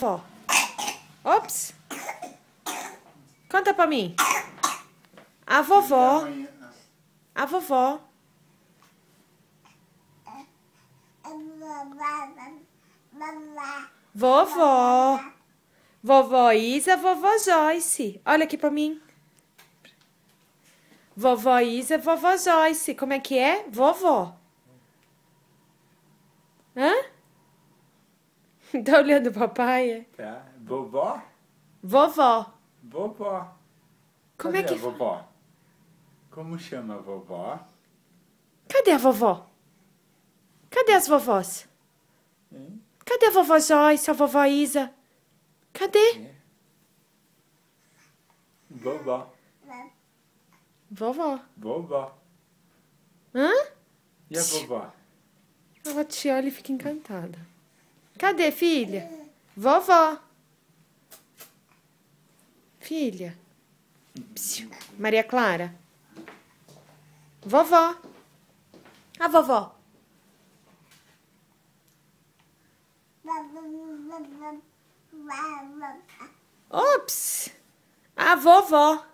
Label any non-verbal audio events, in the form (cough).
vovó? Ops! Conta pra mim. A vovó. A vovó. Vovó. Vovó Isa, vovó Joyce. Olha aqui pra mim. Vovó Isa, vovó Joyce. Como é que é? Vovó. (laughs) Tá olhando papai? Tá. Vovó? Vovó. Vovó. Como é Cadê é que. A vovó? Como chama a vovó? Cadê a vovó? Cadê as vovós? Hein? Cadê a vovó Joyce, a vovó Isa? Cadê? É. Vovó. Vovó. Vovó. Hã? E a vovó? Ela te olha e fica encantada. Cadê, filha? Vovó. Filha. Psiu. Maria Clara. Vovó. A vovó. Ops! A vovó.